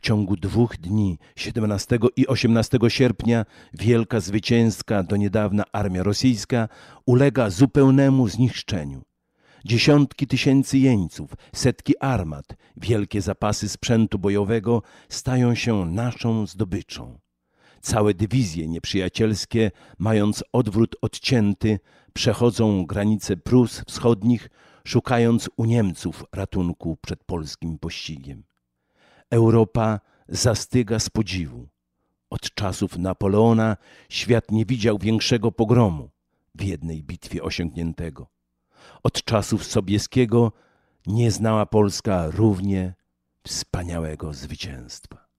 W ciągu dwóch dni, 17 i 18 sierpnia, wielka zwycięska do niedawna armia rosyjska ulega zupełnemu zniszczeniu. Dziesiątki tysięcy jeńców, setki armat, wielkie zapasy sprzętu bojowego stają się naszą zdobyczą. Całe dywizje nieprzyjacielskie, mając odwrót odcięty, przechodzą granice Prus wschodnich, szukając u Niemców ratunku przed polskim pościgiem. Europa zastyga z podziwu. Od czasów Napoleona świat nie widział większego pogromu w jednej bitwie osiągniętego. Od czasów Sobieskiego nie znała Polska równie wspaniałego zwycięstwa.